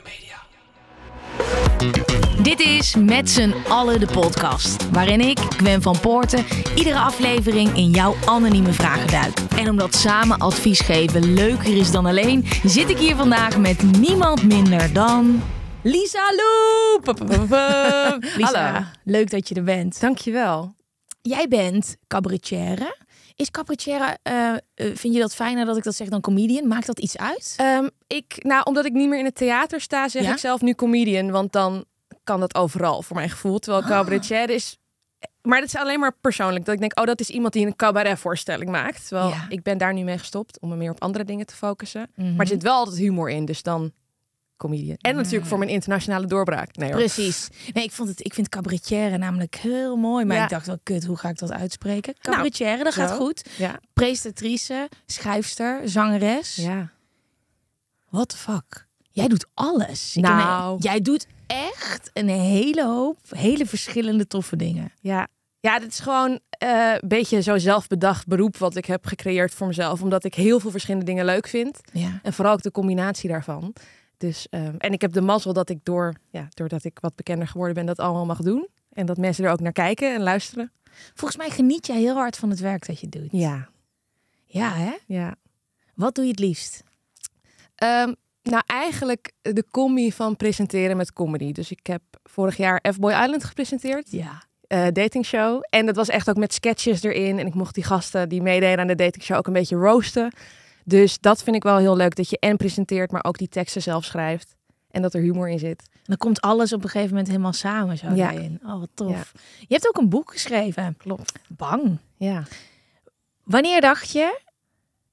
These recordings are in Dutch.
Media. Dit is Met z'n allen de podcast, waarin ik, Gwen van Poorten, iedere aflevering in jouw anonieme vragen duik. En omdat samen advies geven leuker is dan alleen, zit ik hier vandaag met niemand minder dan... Lisa Loep! Lisa, Hallo. leuk dat je er bent. Dankjewel. Jij bent cabaretière. Is cabaretier, eh, eh, vind je dat fijner dat ik dat zeg dan comedian? Maakt dat iets uit? Ehm, ik, nou, omdat ik niet meer in het theater sta, zeg ik zelf nu comedian. Want dan kan dat overal, voor mijn gevoel. Terwijl ah. cabaretier is... Maar dat is alleen maar persoonlijk. Dat ik denk, oh, dat is iemand die een cabaretvoorstelling maakt. Wel, ik ben daar nu mee gestopt om me meer op andere dingen te focussen. Maar er mhm. zit wel altijd humor in, dus dan comedian. En natuurlijk voor mijn mm. internationale doorbraak. Nee, Precies. Nee, ik, vond het, ik vind cabaretière namelijk heel mooi. Maar ik dacht wel, kut, hoe ga ik dat uitspreken? Nou, cabaretière, dat gaat goed. Ja. Prestatrice, schrijfster, zangeres. Ja. What the fuck? Jij doet alles. Nou. Jij doet echt een hele hoop hele verschillende toffe dingen. Ja, ja, dat is gewoon eh, een beetje zo'n zelfbedacht beroep wat ik heb gecreëerd voor mezelf. Omdat ik heel veel verschillende dingen leuk vind. Ja. En vooral ook de combinatie daarvan. Dus, ehm, en ik heb de mazzel dat ik door, ja, doordat ik wat bekender geworden ben, dat allemaal mag doen. En dat mensen er ook naar kijken en luisteren. Volgens mij geniet jij heel hard van het werk dat je doet. Ja. Ja, hè? Ja. Wat doe je het liefst? Ehm, nou, eigenlijk de combi van presenteren met comedy. Dus ik heb vorig jaar F-Boy Island gepresenteerd. Ja. Uh, show. En dat was echt ook met sketches erin. En ik mocht die gasten die meededen aan de dating show, ook een beetje roosten. Dus dat vind ik wel heel leuk. Dat je en presenteert, maar ook die teksten zelf schrijft. En dat er humor in zit. dan komt alles op een gegeven moment helemaal samen zo ja. in. Oh, wat tof. Je hebt ook een boek geschreven. Klopt. Bang. Ja. Wanneer dacht je,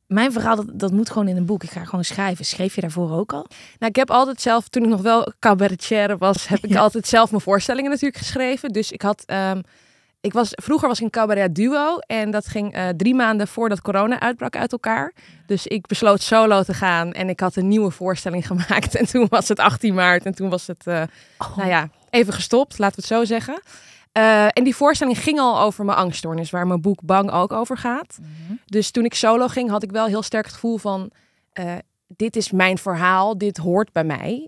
mijn verhaal, dat, dat, moet gewoon in een boek. Ik ga gewoon schrijven. Schreef je daarvoor ook al? Nou, ik heb altijd zelf, toen ik nog wel cabaretier was, heb ik altijd zelf mijn voorstellingen natuurlijk geschreven. Dus ik had ehm, ik was, vroeger was ik een cabaret duo en dat ging eh, drie maanden voordat corona uitbrak uit elkaar. Dus ik besloot solo te gaan en ik had een nieuwe voorstelling gemaakt. En toen was het 18 maart en toen was het, eh, oh. nou ja, even gestopt, laten we het zo zeggen. Eh, en die voorstelling ging al over mijn angststoornis, waar mijn boek Bang ook over gaat. Mhm. Dus toen ik solo ging, had ik wel heel sterk het gevoel van, dit is mijn verhaal, dit hoort bij mij.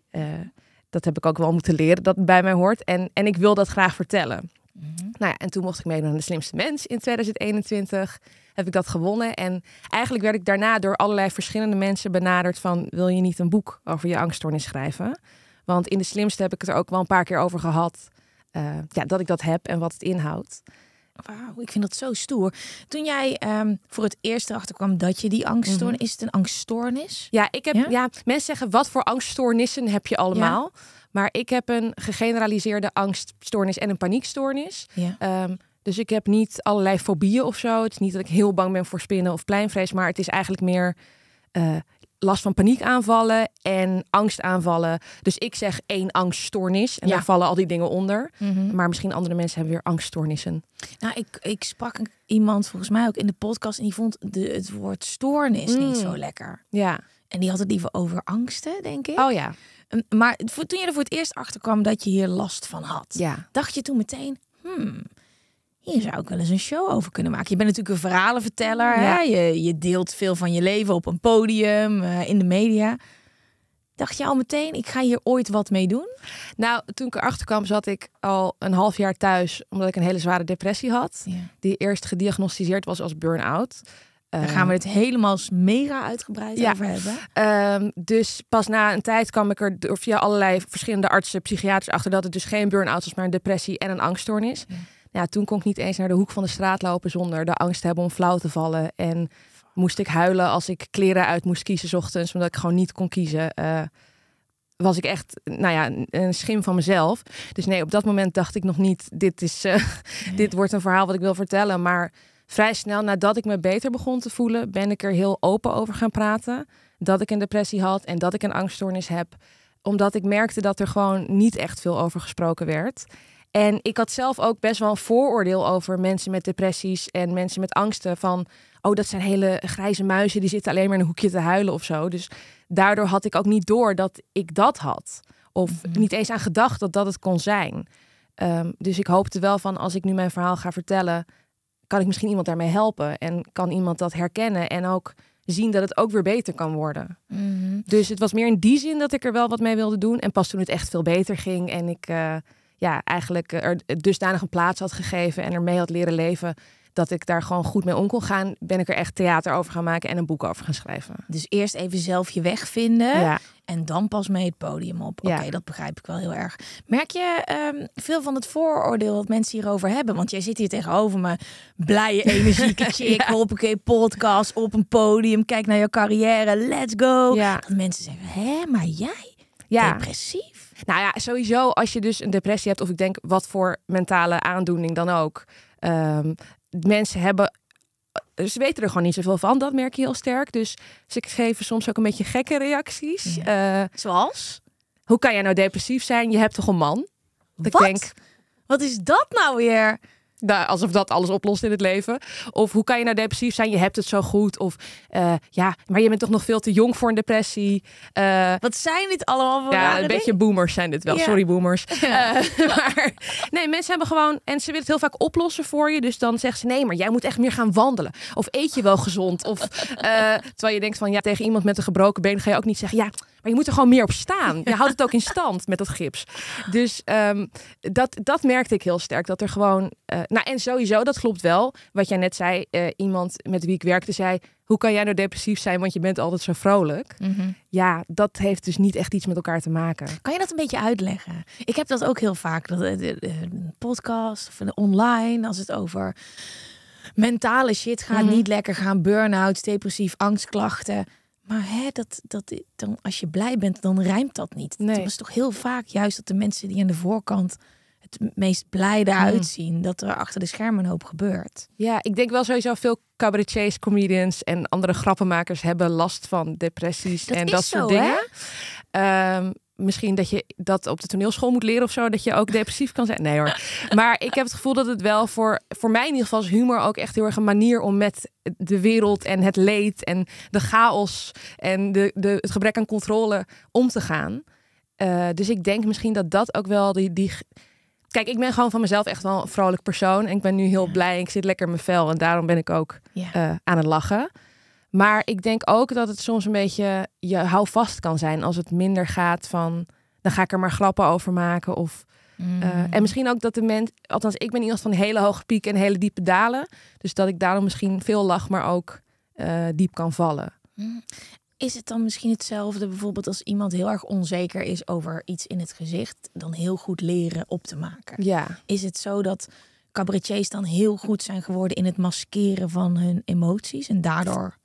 dat heb ik ook wel moeten leren dat het bij mij hoort. En, en ik wil dat graag vertellen. Mhm. Nou ja, en toen mocht ik meedoen aan de slimste mens in 2021. Heb ik dat gewonnen. En eigenlijk werd ik daarna door allerlei verschillende mensen benaderd van... wil je niet een boek over je angststoornis schrijven? Want in de slimste heb ik het er ook wel een paar keer over gehad... Eh, ja, dat ik dat heb en wat het inhoudt. Wauw, ik vind dat zo stoer. Toen jij ehm, voor het eerst erachter kwam dat je die angststoornis... Mm Is het een angststoornis? Ja, ik heb, ja? mensen zeggen wat voor angststoornissen heb je allemaal? Maar ik heb een gegeneraliseerde angststoornis en een paniekstoornis. Ehm, dus ik heb niet allerlei fobieën of zo. Het is niet dat ik heel bang ben voor spinnen of pleinvrees. Maar het is eigenlijk meer... Eh, last van paniekaanvallen en angstaanvallen. Dus ik zeg één angststoornis. En daar vallen al die dingen onder. Mhm. Maar misschien andere mensen hebben weer angststoornissen. Nou, ik, ik sprak iemand volgens mij ook in de podcast. En die vond de, het woord stoornis niet mm. zo lekker. Ja. En die had het liever over angsten, denk ik. Oh ja. Ehm, maar toen je er voor het eerst achter kwam dat je hier last van had, dacht je toen meteen. Hmm, hier zou ik wel eens een show over kunnen maken. Je bent natuurlijk een verhalenverteller. Ja. Je, je deelt veel van je leven op een podium, eh, in de media. Dacht je al meteen, ik ga hier ooit wat mee doen? Nou, toen ik erachter kwam, zat ik al een half jaar thuis, omdat ik een hele zware depressie had. Die eerst gediagnosticeerd was als burn-out. Eh, gaan we het helemaal mega uitgebreid over hebben. Um, dus pas na een tijd kwam ik er door via allerlei verschillende artsen, psychiaters achter dat het dus geen burn-out was, maar een depressie en een angststoornis ja, toen kon ik niet eens naar de hoek van de straat lopen zonder de angst te hebben om flauw te vallen. En moest ik huilen als ik kleren uit moest kiezen ochtends, omdat ik gewoon niet kon kiezen. Eh, was ik echt, nou ja, een schim van mezelf. Dus nee, op dat moment dacht ik nog niet, dit, is, eh, dit wordt een verhaal wat ik wil vertellen. Maar vrij snel nadat ik me beter begon te voelen, ben ik er heel open over gaan praten. Dat ik een depressie had en dat ik een angststoornis heb. Omdat ik merkte dat er gewoon niet echt veel over gesproken werd. En ik had zelf ook best wel een vooroordeel over mensen met depressies en mensen met angsten. Van, oh, dat zijn hele grijze muizen, die zitten alleen maar in een hoekje te huilen of zo. Dus daardoor had ik ook niet door dat ik dat had. Of mhm. niet eens aan gedacht dat dat het kon zijn. Ehm, dus ik hoopte wel van, als ik nu mijn verhaal ga vertellen, kan ik misschien iemand daarmee helpen. En kan iemand dat herkennen en ook zien dat het ook weer beter kan worden. Mhm. Dus het was meer in die zin dat ik er wel wat mee wilde doen. En pas toen het echt veel beter ging en ik... Eh, ja, eigenlijk er dusdanig een plaats had gegeven en ermee had leren leven dat ik daar gewoon goed mee om kon gaan, ben ik er echt theater over gaan maken en een boek over gaan schrijven. Dus eerst even zelf je weg vinden en dan pas mee het podium op. Oké, dat begrijp ik wel heel erg. Merk je ehm, veel van het vooroordeel wat mensen hierover hebben? Want jij zit hier tegenover me, blije, energieke chick, ja. hoppakee, podcast, op een podium, kijk naar je carrière, let's go. Ja. Dat mensen zeggen, hè, maar jij? Ja. Depressie? Nou ja, sowieso als je dus een depressie hebt of ik denk wat voor mentale aandoening dan ook. Ehm, mensen hebben eh, ze weten er gewoon niet zoveel van. Dat merk je heel sterk. Dus ze geven soms ook een beetje gekke reacties. Mhm. Eh, Zoals? Hoe kan jij nou depressief zijn? Je hebt toch een man? Wat? Ik denk, Wat is dat nou weer? alsof dat alles oplost in het leven. Of hoe kan je nou depressief zijn? Je hebt het zo goed. Of eh, ja, maar je bent toch nog veel te jong voor een depressie. Eh, Wat zijn dit allemaal voor Ja, een beetje boomers zijn dit wel. Sorry boomers. Eh, maar nee, mensen hebben gewoon... En ze willen het heel vaak oplossen voor je. Dus dan zeggen ze, nee, maar jij moet echt meer gaan wandelen. Of eet je wel gezond. Of terwijl je denkt van, ja, tegen iemand met een gebroken been ga je ook niet zeggen... ja, maar je moet er gewoon meer op staan. Je houdt het ook in stand met dat gips. Dus ehm, dat, dat merkte ik heel sterk. Dat er gewoon. Eh, nou, en sowieso, dat klopt wel. Wat jij net zei, eh, iemand met wie ik werkte zei. Hoe kan jij nou depressief zijn, want je bent altijd zo vrolijk? Mhm. Ja, dat heeft dus niet echt iets met elkaar te maken. Kan je dat een beetje uitleggen? Ik heb dat ook heel vaak. Dat, eh, een podcast of online, als het over mentale shit gaat, mhm. niet lekker gaan, burn out depressief, angstklachten maar hè, dat, dat, dan, als je blij bent, dan rijmt dat niet. Het nee. was toch heel vaak juist dat de mensen die aan de voorkant het meest blij mm. eruit zien, dat er achter de schermen een hoop gebeurt. Ja, ik denk wel sowieso veel cabaretiers, comedians en andere grappenmakers hebben last van depressies dat en dat zo, soort dingen. Ehm, misschien dat je dat op de toneelschool moet leren of zo, dat je ook depressief kan zijn. Nee hoor. Maar ik heb het gevoel dat het wel voor, voor mij in ieder geval is humor ook echt heel erg een manier om met de wereld en het leed en de chaos en de, de, het gebrek aan controle om te gaan. Eh, dus ik denk misschien dat dat ook wel die, die. Kijk, ik ben gewoon van mezelf echt wel een vrolijk persoon. En ik ben nu heel blij. En ik zit lekker in mijn vel. En daarom ben ik ook eh, aan het lachen. Maar ik denk ook dat het soms een beetje je houvast kan zijn als het minder gaat van dan ga ik er maar grappen over maken. Of, eh, mm. en misschien ook dat de mens, althans ik ben iemand van hele hoge pieken en hele diepe dalen. Dus dat ik daarom misschien veel lach, maar ook eh, diep kan vallen. Mm. Is het dan misschien hetzelfde bijvoorbeeld als iemand heel erg onzeker is over iets in het gezicht, dan heel goed leren op te maken? Ja. Is het zo dat cabaretiers dan heel goed zijn geworden in het maskeren van hun emoties en daardoor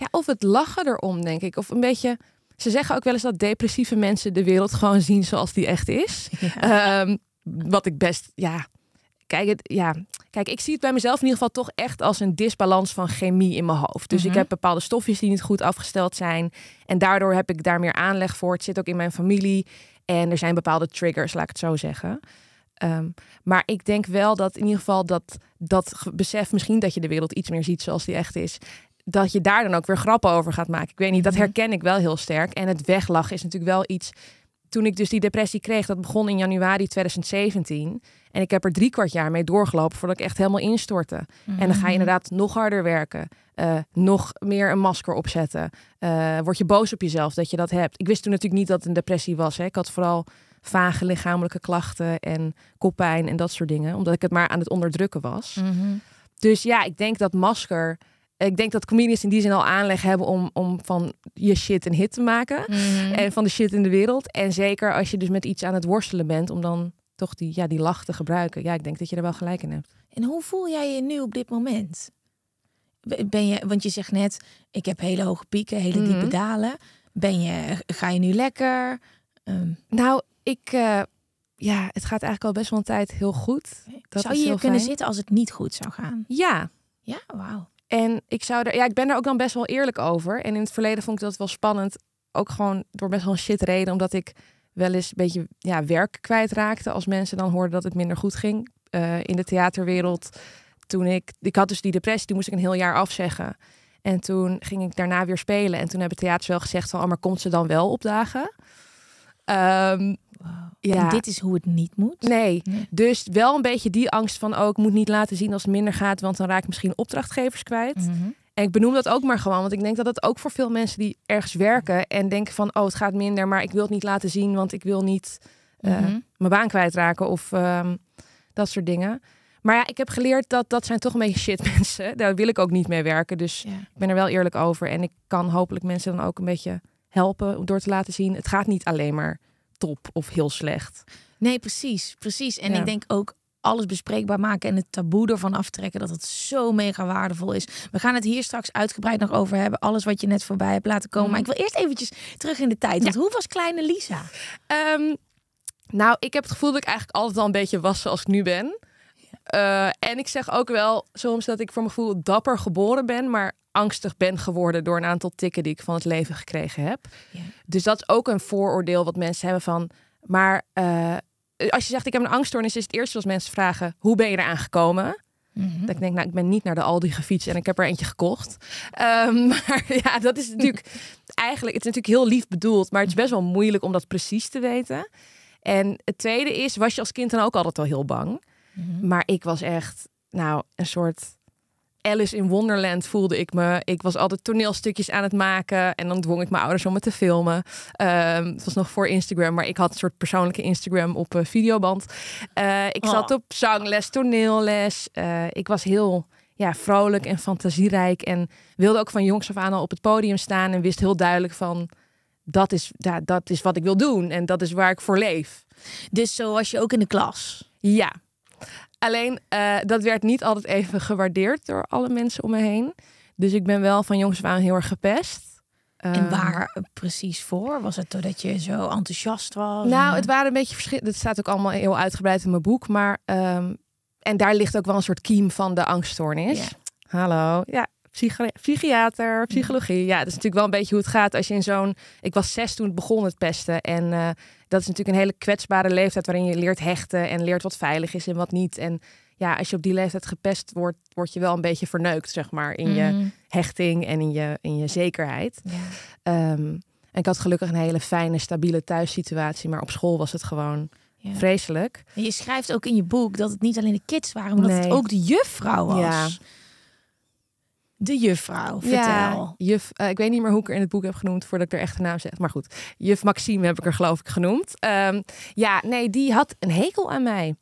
ja, of het lachen erom, denk ik. Of een beetje. Ze zeggen ook wel eens dat depressieve mensen de wereld gewoon zien zoals die echt is. Ehm, wat ik best, ja. Kijk, het, ja. Kijk, ik zie het bij mezelf in ieder geval toch echt als een disbalans van chemie in mijn hoofd. Dus ik mhm. heb bepaalde stofjes die niet goed afgesteld zijn. En daardoor heb ik daar meer aanleg voor. Het zit ook in mijn familie. En er zijn bepaalde triggers, laat ik het zo zeggen. Ehm, maar ik denk wel dat in ieder geval dat, dat besef misschien dat je de wereld iets meer ziet zoals die echt is dat je daar dan ook weer grappen over gaat maken. Ik weet niet, dat mhm. herken ik wel heel sterk. En het weglachen is natuurlijk wel iets. Toen ik dus die depressie kreeg, dat begon in januari 2017. En ik heb er drie kwart jaar mee doorgelopen voordat ik echt helemaal instortte. En dan ga je mhm. inderdaad nog harder werken. Eh, nog meer een masker opzetten. Eh, word je boos op jezelf dat je dat hebt. Ik wist toen natuurlijk niet dat het een depressie was. Hè. Ik had vooral vage lichamelijke klachten en koppijn en dat soort dingen. Omdat ik het maar aan het onderdrukken was. Mhm. Dus ja, ik denk dat masker ik denk dat comedians in die zin al aanleg hebben om, om van je shit een hit te maken. Mhm. En van de shit in de wereld. En zeker als je dus met iets aan het worstelen bent, om dan toch die, ja, die lach te gebruiken. Ja, ik denk dat je er wel gelijk in hebt. En hoe voel jij je nu op dit moment? Ben je, want je zegt net, ik heb hele hoge pieken, hele diepe mhm. dalen. Ben je, ga je nu lekker? Ehm. Nou, ik, uh, ja, het gaat eigenlijk al best wel een tijd heel goed. Dat zou je hier kunnen zitten als het niet goed zou gaan? Ja. Ja, wauw. En ik zou er, ja, ik ben er ook dan best wel eerlijk over. En in het verleden vond ik dat wel spannend. Ook gewoon door best wel een shit reden, omdat ik wel eens een beetje ja, werk kwijtraakte. Als mensen dan hoorden dat het minder goed ging eh, in de theaterwereld. Toen ik, ik had dus die depressie, die moest ik een heel jaar afzeggen. En toen ging ik daarna weer spelen. En toen hebben theaters wel gezegd van, oh, maar komt ze dan wel opdagen? Um, ja. En dit is hoe het niet moet. Nee. Dus wel een beetje die angst van ook oh, moet niet laten zien als het minder gaat, want dan raak ik misschien opdrachtgevers kwijt. Mhm. En ik benoem dat ook maar gewoon, want ik denk dat dat ook voor veel mensen die ergens werken en denken van oh het gaat minder, maar ik wil het niet laten zien, want ik wil niet eh, mhm. mijn baan kwijtraken of ehm, dat soort dingen. Maar ja, ik heb geleerd dat dat zijn toch een beetje shit mensen. Daar wil ik ook niet mee werken. Dus ik ben er wel eerlijk over. En ik kan hopelijk mensen dan ook een beetje helpen door te laten zien. Het gaat niet alleen maar top of heel slecht. Nee, precies. Precies. En ik denk ook alles bespreekbaar maken en het taboe ervan aftrekken, dat het zo mega waardevol is. We gaan het hier straks uitgebreid nog over hebben. Alles wat je net voorbij hebt laten komen. Mhm. Maar ik wil eerst eventjes terug in de tijd. hoe was kleine Lisa? Ehm, nou, ik heb het gevoel dat ik eigenlijk altijd al een beetje was zoals ik nu ben. Eh, en ik zeg ook wel soms dat ik voor mijn gevoel dapper geboren ben, maar angstig ben geworden door een aantal tikken die ik van het leven gekregen heb. Dus dat is ook een vooroordeel wat mensen hebben van. Maar eh, als je zegt ik heb een angststoornis, is het eerst wat mensen vragen: hoe ben je eraan gekomen? Mhm. Dat ik denk, nou, ik ben niet naar de Aldi gefietst en ik heb er eentje gekocht. Ehm, maar ja, dat is natuurlijk eigenlijk, het is natuurlijk heel lief bedoeld, maar het is best wel moeilijk om dat precies te weten. En het tweede is, was je als kind dan ook altijd al heel bang? Mhm. Maar ik was echt, nou, een soort Alice in Wonderland voelde ik me. Ik was altijd toneelstukjes aan het maken. En dan dwong ik mijn ouders om me te filmen. Ehm, het was nog voor Instagram, maar ik had een soort persoonlijke Instagram op uh, videoband. Eh, ik zat oh. op zangles, toneelles. Eh, ik was heel ja, vrolijk en fantasierijk. En wilde ook van jongs af aan al op het podium staan. En wist heel duidelijk van, dat is, ja, dat is wat ik wil doen. En dat is waar ik voor leef. Dus zo was je ook in de klas? Ja, Alleen eh, dat werd niet altijd even gewaardeerd door alle mensen om me heen. Dus ik ben wel van jongens waren heel erg gepest. en ehm, waar precies voor? Was het doordat je zo enthousiast was? Nou, het waren een beetje verschillende. Dat staat ook allemaal heel uitgebreid in mijn boek. Maar, ehm, en daar ligt ook wel een soort kiem van de angststoornis. Hallo. Ja, psychiater, psychologie. Ja, dat is natuurlijk wel een beetje hoe het gaat als je in zo'n... Ik was zes toen het begon het pesten. En eh, dat is natuurlijk een hele kwetsbare leeftijd waarin je leert hechten en leert wat veilig is en wat niet. En ja, als je op die leeftijd gepest wordt, word je wel een beetje verneukt, zeg maar, in je mm. hechting en in je, in je zekerheid. Ehm, en ik had gelukkig een hele fijne, stabiele thuissituatie, maar op school was het gewoon vreselijk. je schrijft ook in je boek dat het niet alleen de kids waren, maar dat het ook de juffrouw was. Ja. De juffrouw, vertel. juf, eh, ik weet niet meer hoe ik er in het boek heb genoemd voordat ik er echt de naam zeg. Maar goed, juf Maxime heb ik er geloof ik genoemd. Um, ja, nee, die had een hekel aan mij.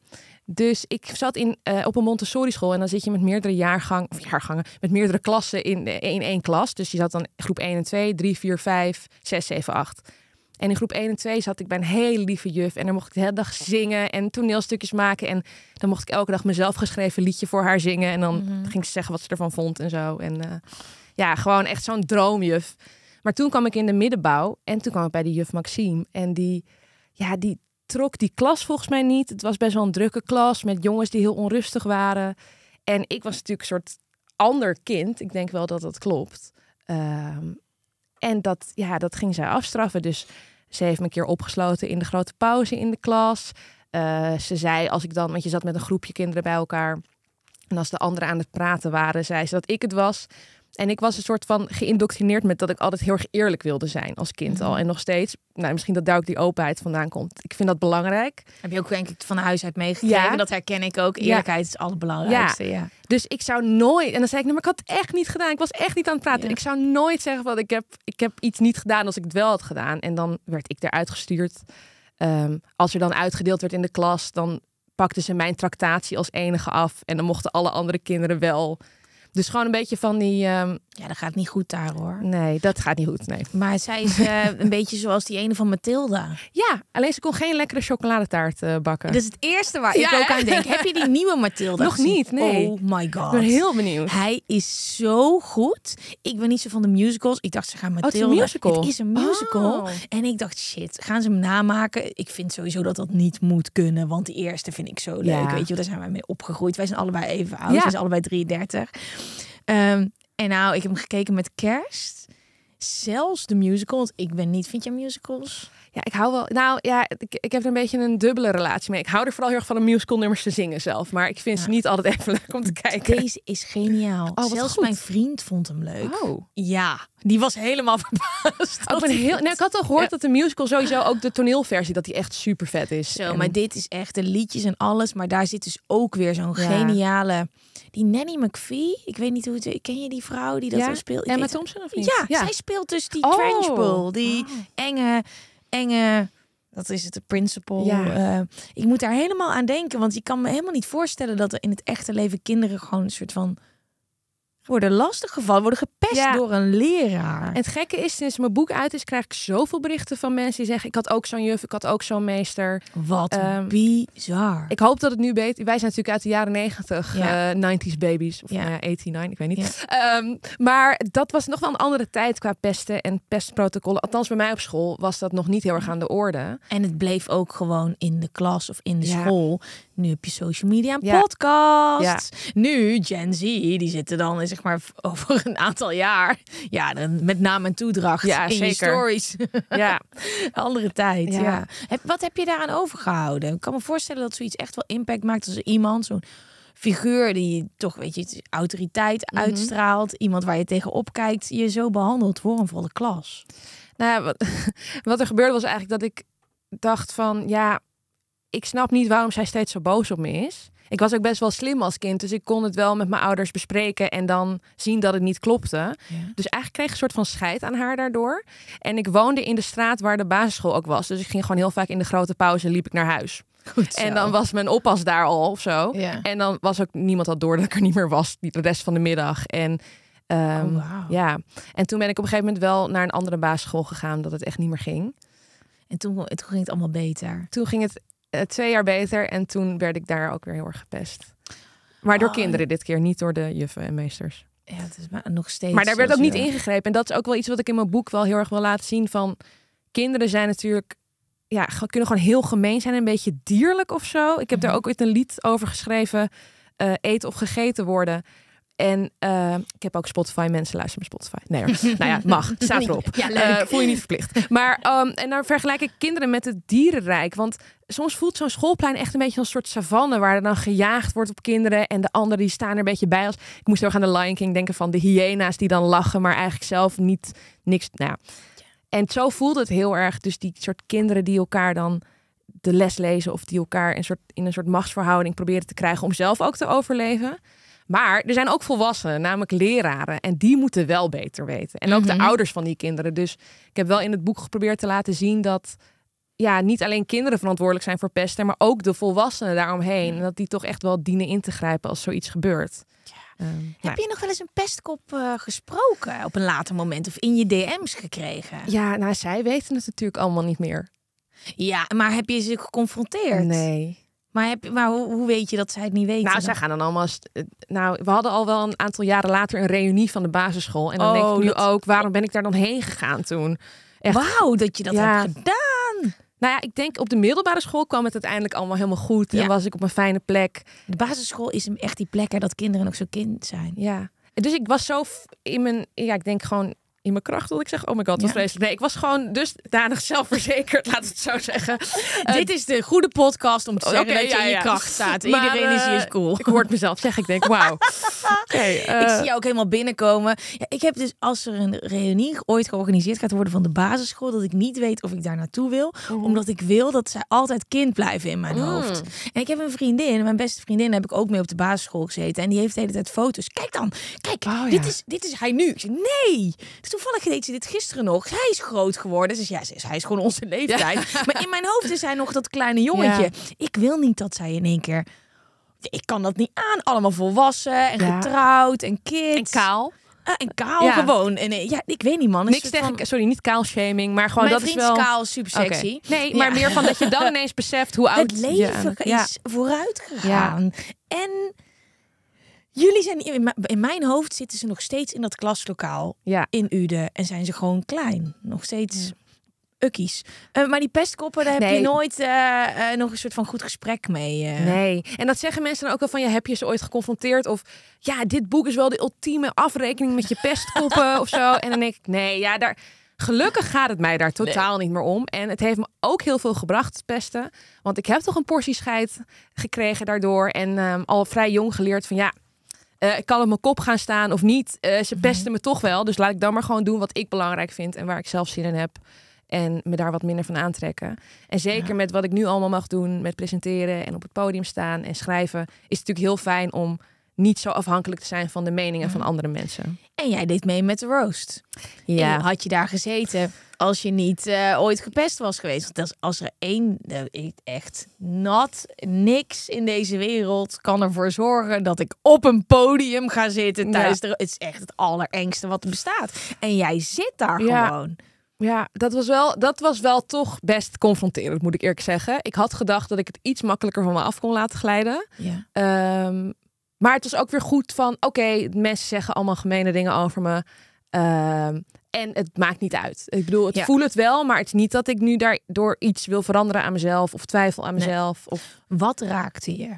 Dus ik zat in, uh, op een Montessori school en dan zit je met meerdere jaargangen. of jaargangen, met meerdere klassen eh, in één klas. Dus je zat dan groep 1 en 2, 3, 4, 5, 6, 7, 8. En in groep 1 en 2 zat ik bij een hele lieve juf. En dan mocht ik de hele dag zingen en toneelstukjes maken. En dan mocht ik elke dag mezelf geschreven liedje voor haar zingen. En dan mhm. ging ze zeggen wat ze ervan vond en zo. En eh, ja, gewoon echt zo'n droomjuf. Maar toen kwam ik in de middenbouw. En toen kwam ik bij de juf Maxime. En die, ja, die trok die klas volgens mij niet. Het was best wel een drukke klas met jongens die heel onrustig waren. En ik was natuurlijk een soort ander kind. Ik denk wel dat dat klopt. Ehm, en dat, ja, dat ging zij afstraffen. Dus ze heeft me een keer opgesloten in de grote pauze in de klas. Eh, ze zei, als ik dan, want je zat met een groepje kinderen bij elkaar. En als de anderen aan het praten waren, zei ze dat ik het was. En ik was een soort van geïndoctrineerd met dat ik altijd heel erg eerlijk wilde zijn als kind mhm. al. En nog steeds, nou, misschien dat daar ook die openheid vandaan komt. Ik vind dat belangrijk. Heb je ook denk ik van huis uit meegekregen. Ja. Dat herken ik ook. Eerlijkheid is het allerbelangrijkste. Ja. Dus ik zou nooit, en dan zei ik, nou, maar ik had echt niet gedaan. Ik was echt niet aan het praten. Ik zou nooit zeggen van ik heb, ik heb iets niet gedaan als ik het wel had gedaan. En dan werd ik eruit gestuurd. Ehm, als er dan uitgedeeld werd in de klas, dan pakten ze mijn tractatie als enige af. En dan mochten alle andere kinderen wel dus gewoon een beetje van die ehm, ja, dat gaat niet goed daar hoor. Nee, dat gaat niet goed. Nee. Maar zij is eh, een beetje zoals die ene van Mathilda. Ja, alleen ze kon geen lekkere chocoladetaart eh, bakken. Dat is het eerste waar ik ook aan denk. Heb je die nieuwe Mathilda? Nog niet, nee. Oh my god. Ik ben heel benieuwd. Hij is zo goed. Ik ben niet zo van de musicals. Ik dacht, ze gaan Mathilda. Oh, het is een musical. is een musical. Oh. En ik dacht, shit, gaan ze hem namaken? Ik vind sowieso dat dat niet moet kunnen. Want de eerste vind ik zo leuk. Weet je, daar zijn wij mee opgegroeid. Wij zijn allebei even oud. Ja. zijn allebei 33. En nou, ik heb hem gekeken met kerst. Zelfs de musicals. ik ben niet... Vind jij musicals? ik hou wel. Nou ja, ik, heb er een beetje een dubbele relatie mee. Ik hou er vooral heel erg van om musicalnummers te zingen zelf. Maar ik vind ze niet altijd even leuk om te kijken. Deze is geniaal. Oh, Zelfs mijn vriend vond hem leuk. Oh. Ja, die was helemaal verbaasd. ook oh, ik, heel, nou, ik had al gehoord dat de musical sowieso ook de toneelversie, dat die echt super vet is. Zo, maar dit is echt de liedjes en alles. Maar daar zit dus ook weer zo'n geniale. Die Nanny McPhee, ik weet niet hoe het. Ken je die vrouw die dat ja? speelt? Emma Thompson of niet? Ja, zij speelt dus die oh. die oh. enge enge, dat is het, de principle. Ja. Eh, ik moet daar helemaal aan denken, want ik kan me helemaal niet voorstellen dat er in het echte leven kinderen gewoon een soort van worden gevallen, worden gepest door een leraar. En het gekke is, sinds mijn boek uit is, krijg ik zoveel berichten van mensen die zeggen: Ik had ook zo'n juf, ik had ook zo'n meester. Wat ehm, bizar. Ik hoop dat het nu beter. Wij zijn natuurlijk uit de jaren negentig, ja. uh, eh, 90s babies. Of ja. nou ja, 89, ik weet niet. Ehm, maar dat was nog wel een andere tijd qua pesten en pestprotocollen. Althans, bij mij op school was dat nog niet heel erg aan de orde. En het bleef ook gewoon in de klas of in de school. Nu heb je social media en podcast. Nu, Gen Z, die zitten dan eh, zeg maar over een aantal jaar. Ja, met naam en toedracht ja, in zeker. stories. Ja. Andere tijd, ja. Wat heb je daaraan overgehouden? Ik kan me voorstellen dat zoiets echt wel impact maakt als iemand zo'n figuur die toch, weet je, autoriteit mhm. uitstraalt. Iemand waar je tegenop kijkt, je zo behandeld voor een volle klas. Nou wat, wat er gebeurde was eigenlijk dat ik dacht van, ja, ik snap niet waarom zij steeds zo boos op me is. Ik was ook best wel slim als kind, dus ik kon het wel met mijn ouders bespreken en dan zien dat het niet klopte. Dus eigenlijk kreeg ik een soort van scheid aan haar daardoor. En ik woonde in de straat waar de basisschool ook was, dus ik ging gewoon heel vaak in de grote pauze liep ik naar huis. en dan was mijn oppas daar al of zo. En dan was ook niemand dat door dat ik er niet meer was, de rest van de middag. En ehm, oh, Ja, en toen ben ik op een gegeven moment wel naar een andere basisschool gegaan, dat het echt niet meer ging. En toen, toen ging het allemaal beter. Toen ging het eh, twee jaar beter. En toen werd ik daar ook weer heel erg gepest. Maar door ah. kinderen dit keer, niet door de juffen en meesters. Ja, het is maar nog steeds. Maar daar werd ook niet ingegrepen. En dat is ook wel iets wat ik in mijn boek wel heel erg wil laten zien. Van kinderen zijn natuurlijk. Ja, kunnen gewoon heel gemeen zijn. Een beetje dierlijk of zo. Ik heb daar mhm. ook ooit een lied over geschreven. Eh, eet eten of gegeten worden. En eh, ik heb ook Spotify. Mensen luisteren naar Spotify. Nee nou ja, mag. Staat erop. Ja, eh, voel je niet verplicht. Maar ehm, en dan vergelijk ik kinderen met het dierenrijk. Want soms voelt zo'n schoolplein echt een beetje een soort savanne. Waar er dan gejaagd wordt op kinderen. En de anderen die staan er een beetje bij. Als, ik moest heel aan de Lion King denken van de hyena's die dan lachen. Maar eigenlijk zelf niet niks. Nou ja. En zo voelt het heel erg. Dus die soort kinderen die elkaar dan de les lezen. Of die elkaar een soort, in een soort machtsverhouding proberen te krijgen. Om zelf ook te overleven. Maar er zijn ook volwassenen, namelijk leraren. En die moeten wel beter weten. En ook de mhm. ouders van die kinderen. Dus ik heb wel in het boek geprobeerd te laten zien dat ja, niet alleen kinderen verantwoordelijk zijn voor pesten, maar ook de volwassenen daaromheen. En dat die toch echt wel dienen in te grijpen als zoiets gebeurt. Ja. Ehm, heb je nou. nog wel eens een pestkop eh, gesproken op een later moment of in je DM's gekregen? Ja, nou, zij weten het natuurlijk allemaal niet meer. Ja, maar heb je ze geconfronteerd? Nee. Maar, heb, hoe, hoe, weet je dat zij het niet weten? Nou, dan? zij gaan dan allemaal. Eh, nou, we hadden al wel een aantal jaren later een reunie van de basisschool. En dan oh, denk ik nu ook, waarom ben ik daar dan heen gegaan toen? Wauw, dat je dat hebt gedaan. Nou ja, ik denk op de middelbare school kwam het uiteindelijk allemaal helemaal goed. Ja. En was ik op een fijne plek. De basisschool is echt die plek hè, dat kinderen ook zo kind zijn. Ja. Dus ik was zo in mijn, ja, ik denk gewoon in mijn kracht dat ik zeg, oh my god, wat ja. vreselijk. Nee, ik was gewoon dusdanig zelfverzekerd, laat het zo zeggen. Dit eh, is de goede podcast om te zeggen dat je in je kracht staat. Iedereen is hier eh, cool. Ik hoor het mezelf zeggen, ik denk, wauw. ik eh, zie jou ook helemaal binnenkomen. ik heb dus, als er een reunie ooit georganiseerd gaat worden van de basisschool, dat ik niet weet of ik daar naartoe wil. Mhm. Omdat ik wil dat zij altijd kind blijven in mijn mm. hoofd. En ik heb een vriendin, mijn beste vriendin, heb ik ook mee op de basisschool gezeten. En die heeft de hele tijd foto's. Kijk dan, kijk, oh, dit, is, dit is hij nu. nee, toevallig deed ze dit gisteren nog. Zij is groot geworden. Dus ja, hij is gewoon onze leeftijd. Maar in mijn hoofd is hij nog dat kleine jongetje. Ik wil niet dat zij in één keer... Ik kan dat niet aan. Allemaal volwassen en getrouwd en kids. Ah, en kaal. en kaal gewoon. En, eh, ja, ik weet niet, man. Niks tegen, van... sorry, niet kaalshaming, maar gewoon dat is wel... kaal super sexy. Okay. Nee, maar meer van dat je dan ineens beseft hoe oud... Het leven is vooruit gegaan. En Jullie zijn in, in, mijn hoofd zitten ze nog steeds in dat klaslokaal ja. in Uden en zijn ze gewoon klein. Nog steeds ja. ukkies. Eh, maar die pestkoppen, daar heb je nooit eh, eh, nog een soort van goed gesprek mee. Nee. En dat zeggen mensen dan ook al van, je, heb je ze ooit geconfronteerd? Of ja, dit boek is wel de ultieme afrekening met je pestkoppen of zo. En dan denk ik, nee, ja, daar... Gelukkig gaat het mij daar totaal niet meer om. En het heeft me ook heel veel gebracht, pesten. Want ik heb toch een portie scheid gekregen daardoor. En ehm, al vrij jong geleerd van ja, eh, ik kan op mijn kop gaan staan of niet. Eh, ze mhm. pesten me toch wel. Dus laat ik dan maar gewoon doen wat ik belangrijk vind en waar ik zelf zin in heb. En me daar wat minder van aantrekken. En zeker met wat ik nu allemaal mag doen, met presenteren en op het podium staan en schrijven, is het natuurlijk heel fijn om niet zo afhankelijk te zijn van de meningen van andere mensen. En jij deed mee met de roast. Ja. had je daar gezeten als je niet eh, ooit gepest was geweest? Want als er één, eh, echt nat, niks in deze wereld kan ervoor zorgen dat ik op een podium ga zitten thuis. ja. Het is echt het allerengste wat er bestaat. En jij zit daar gewoon. Ja, dat was, wel, dat was wel toch best confronterend, moet ik eerlijk zeggen. Ik had gedacht dat ik het iets makkelijker van me af kon laten glijden. Ja. Ehm, maar het was ook weer goed van, oké, mensen zeggen allemaal gemene dingen over me. Ehm, en het maakt niet uit. Ik bedoel, het voel het wel, maar het is niet dat ik nu daardoor iets wil veranderen aan mezelf of twijfel aan mezelf. Of... Wat raakte je?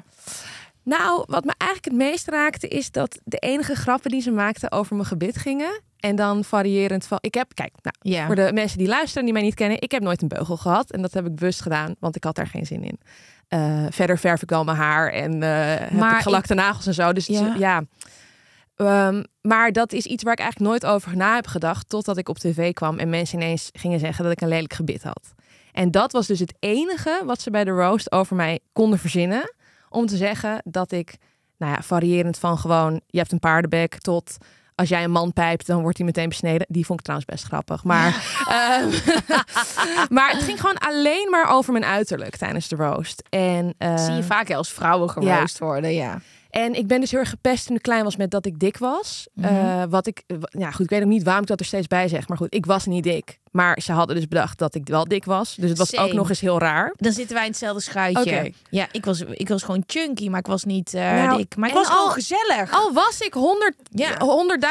Nou, wat me eigenlijk het meest raakte is dat de enige grappen die ze maakten over mijn gebit gingen. En dan variërend van, ik heb, kijk, nou, voor de mensen die luisteren die mij niet kennen, ik heb nooit een beugel gehad. En dat heb ik bewust gedaan, want ik had daar geen zin in. Eh, verder verf ik wel mijn haar en uh, maar gelakte nagels en zo. Dus ja. Ehm, maar dat is iets waar ik eigenlijk nooit over na heb gedacht. Totdat ik op tv kwam en mensen ineens gingen zeggen dat ik een lelijk gebit had. En dat was dus het enige wat ze bij de roast over mij konden verzinnen. Om te zeggen dat ik, nou ja, variërend van gewoon je hebt een paardenbek tot als jij een man pijpt, dan wordt hij meteen besneden. Die vond ik trouwens best grappig. Maar, ehm, maar het ging gewoon alleen maar over mijn uiterlijk tijdens de roast. En, ehm, Zie je vaak als vrouwen geroost worden, ja. En ik ben dus heel erg gepest toen ik klein was met dat ik dik was. Mhm. Eh, wat ik, eh, ja goed, ik weet ook niet waarom ik dat er steeds bij zeg. Maar goed, ik was niet dik. Maar ze hadden dus bedacht dat ik wel dik was. Dus het was ook nog eens heel raar. Dan zitten wij in hetzelfde schuitje. Ja, ik was, ik was gewoon chunky, maar ik was niet eh, nou, dik. Maar ik was al gezellig. Al was ik 100, ja.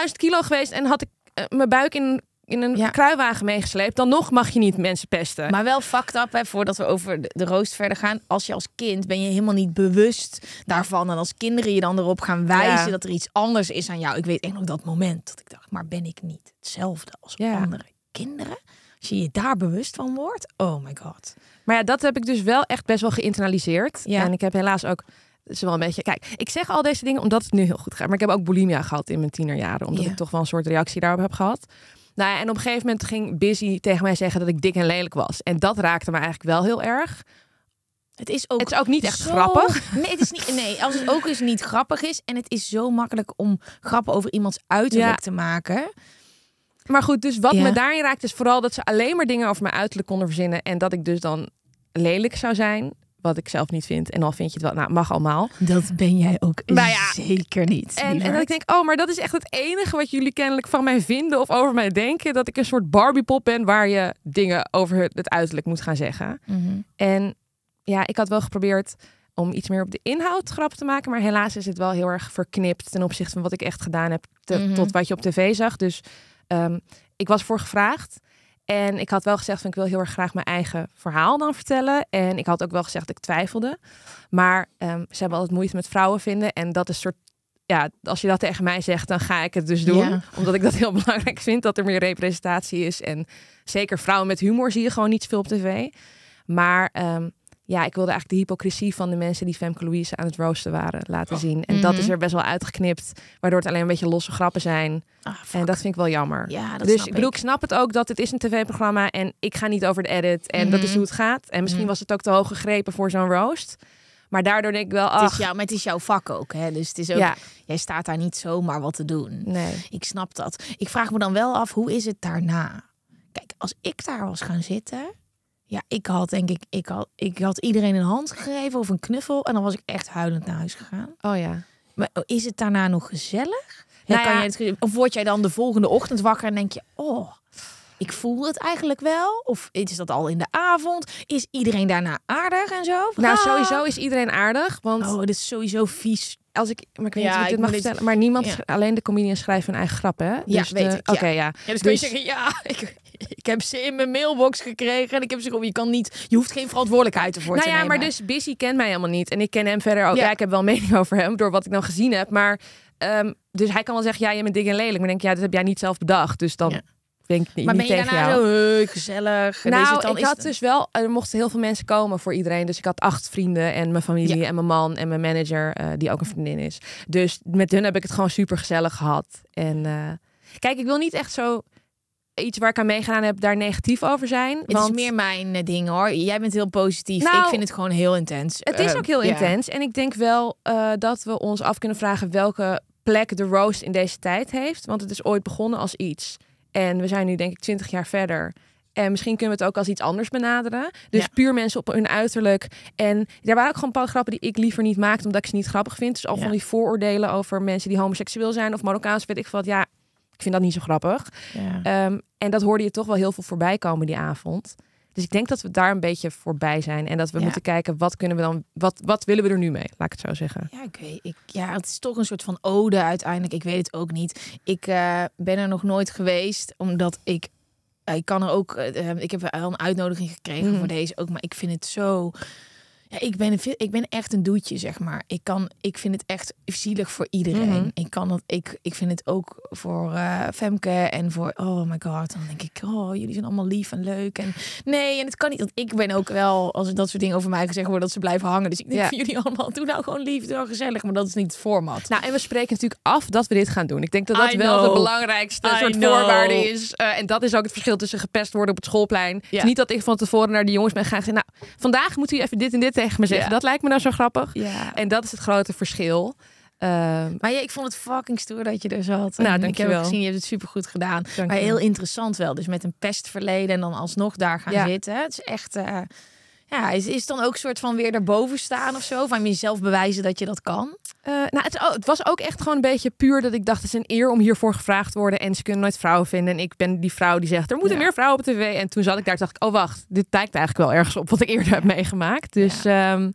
100.000 kilo geweest en had ik mijn buik in in een kruiwagen meegesleept, dan nog mag je niet mensen pesten. Maar wel fucked up, hè, voordat we over de roost verder gaan. Als je als kind ben je helemaal niet bewust daarvan. En als kinderen je dan erop gaan wijzen dat er iets anders is aan jou. Ik weet echt nog dat moment dat ik dacht, maar ben ik niet hetzelfde als andere kinderen? Als je je daar bewust van wordt, oh my god. Maar ja, dat heb ik dus wel echt best wel geïnternaliseerd. Ja. En ik heb helaas ook is wel een beetje. Kijk, ik zeg al deze dingen omdat het nu heel goed gaat. Maar ik heb ook bulimia gehad in mijn tienerjaren. Omdat ik toch wel een soort reactie daarop heb gehad. Nou ja, en op een gegeven moment ging Busy tegen mij zeggen dat ik dik en lelijk was. En dat raakte me eigenlijk wel heel erg. Het is ook, het is ook niet echt grappig. Nee, het is niet, nee, als het ook eens niet grappig is. En het is zo makkelijk om grappen over iemands uiterlijk te maken. Maar goed, dus wat me daarin raakt is vooral dat ze alleen maar dingen over mijn uiterlijk konden verzinnen. En dat ik dus dan lelijk zou zijn wat ik zelf niet vind. En al vind je het wel, nou, mag allemaal. Dat ben jij ook nou ja, zeker niet. En, en dat ik denk, oh, maar dat is echt het enige wat jullie kennelijk van mij vinden of over mij denken. Dat ik een soort Barbiepop ben waar je dingen over het uiterlijk moet gaan zeggen. Mhm. En ja, ik had wel geprobeerd om iets meer op de inhoud grap te maken. Maar helaas is het wel heel erg verknipt ten opzichte van wat ik echt gedaan heb. Mhm. Tot wat je op tv zag. Dus ehm, ik was voor gevraagd. En ik had wel gezegd van ik wil heel erg graag mijn eigen verhaal dan vertellen. En ik had ook wel gezegd dat ik twijfelde. Maar ehm, ze hebben altijd moeite met vrouwen vinden. En dat is soort ja, als je dat tegen mij zegt, dan ga ik het dus doen. Omdat ik dat heel belangrijk vind, dat er meer representatie is. En zeker vrouwen met humor zie je gewoon niet veel op tv. Maar ehm, ja, ik wilde eigenlijk de hypocrisie van de mensen die Femke Louise aan het roosten waren laten oh. zien. En dat is mhm. er best wel uitgeknipt, waardoor het alleen een beetje losse grappen zijn. Ah, en dat vind ik wel jammer. Ja, dus ik bedoel, ik snap het ook dat het is een tv-programma en ik ga niet over de edit. En dat is mhm. hoe het gaat. En misschien mhm. was het ook te hoog gegrepen voor zo'n roast. Maar daardoor denk ik wel, ach... Het is jou, maar het is jouw vak ook, hè? Dus het is ook... Ja. Jij staat daar niet zomaar wat te doen. Nee. Ik snap dat. Ik vraag me dan wel af, hoe is het daarna? Kijk, als ik daar was gaan zitten ja, ik had denk ik, ik had, ik had iedereen een hand gegeven of een knuffel. En dan was ik echt huilend naar huis gegaan. Oh ja. Maar is het daarna nog gezellig? Nou ja, kan je, of word jij dan de volgende ochtend wakker en denk je, oh, ik voel het eigenlijk wel? Of is dat al in de avond? Is iedereen daarna aardig en zo? Nou, sowieso is iedereen aardig. Want oh, dit is sowieso vies. Als ik, maar ik weet ja, niet of ik dit mag vertellen, maar niemand, alleen de comedians schrijven hun eigen grap, hè? Dus ja, ik. Oké, ja. dus, dus kun je dus- zeggen, ja, ik, ik heb ze in mijn mailbox gekregen en ik heb ze gewoon, je kan niet, je hoeft geen verantwoordelijkheid ervoor te nou ja, nemen. Nou ja, maar dus Busy kent mij helemaal niet en ik ken hem verder ook. Ja, ik heb wel mening over hem door wat ik dan gezien heb, maar ehm, dus hij kan wel zeggen, ja, je bent dik en lelijk, maar denk ja, dat heb jij niet zelf bedacht, dus dan. Ja. Denk niet, niet tegen jou. zo gezellig? Nou, ik had dus wel, er mochten heel veel mensen komen voor iedereen. Dus ik had acht vrienden en mijn familie en mijn man en mijn manager, eh, die ook een vriendin is. Dus met hun heb ik het gewoon super gezellig gehad. En eh, kijk, ik wil niet echt zo iets waar ik aan meegedaan heb, daar negatief over zijn. Het is meer mijn eh, ding hoor. Jij bent heel positief. Nou, ik vind het gewoon heel intens. Het is eh, ook heel intens. En ik denk wel eh, dat we ons af kunnen vragen welke plek de roast in deze tijd heeft. Want het is ooit begonnen als iets. En we zijn nu denk ik twintig jaar verder. En misschien kunnen we het ook als iets anders benaderen. Dus puur mensen op hun uiterlijk. En daar waren ook gewoon paar grappen die ik liever niet maakte, omdat ik ze niet grappig vind. Dus al van die vooroordelen over mensen die homoseksueel zijn of Marokkaans, weet ik wat. Ja, ik vind dat niet zo grappig. Ja. Ehm, en dat hoorde je toch wel heel veel voorbij komen die avond. Dus ik denk dat we daar een beetje voorbij zijn. En dat we moeten kijken, wat kunnen we dan, wat, wat willen we er nu mee? Laat ik het zo zeggen. Ja, ik ik, ja, het is toch een soort van ode uiteindelijk. Ik weet het ook niet. Ik eh, ben er nog nooit geweest, omdat ik eh, ik kan er ook, eh, ik heb wel een uitnodiging gekregen mhm. voor deze ook, maar ik vind het zo ja, ik, ben, ik ben echt een doetje, zeg maar. Ik, kan, ik vind het echt zielig voor iedereen. Mhm. ik, kan het, ik, ik vind het ook voor eh, Femke en voor... Oh my god, dan denk ik... Oh, jullie zijn allemaal lief en leuk. En nee, en het kan niet. Want ik ben ook wel... Als er dat soort dingen over mij gezegd worden... dat ze blijven hangen. Dus ik denk ja. jullie allemaal... Doe nou gewoon lief, en nou gezellig. Maar dat is niet het format. Nou, en we spreken natuurlijk af dat we dit gaan doen. Ik denk dat dat wel de belangrijkste soort know. voorwaarde is. Eh, en dat is ook het verschil tussen gepest worden op het schoolplein. niet dat ik van tevoren naar de jongens ben gaan gaan Nou, vandaag moeten jullie even dit en dit me Dat lijkt me nou zo grappig. Ja. En dat is het grote verschil. Ehm, maar ja, ik vond het fucking stoer dat je er zat. Nou, Ik heb gezien, je hebt het supergoed gedaan. Maar heel interessant wel. Dus met een pestverleden en dan alsnog daar gaan zitten. Het is echt... Eh, ja, is, is dan ook een soort van weer daarboven staan of zo? Van jezelf bewijzen dat je dat kan? Eh, nou, oh, het, was ook echt gewoon een beetje puur dat ik dacht: het is een eer om hiervoor gevraagd te worden. En ze kunnen nooit vrouwen vinden. En ik ben die vrouw die zegt: er moeten meer vrouwen op tv. En toen zat ik daar, dacht ik: oh wacht, dit lijkt eigenlijk wel ergens op wat ik eerder heb meegemaakt. Dus. Ehm,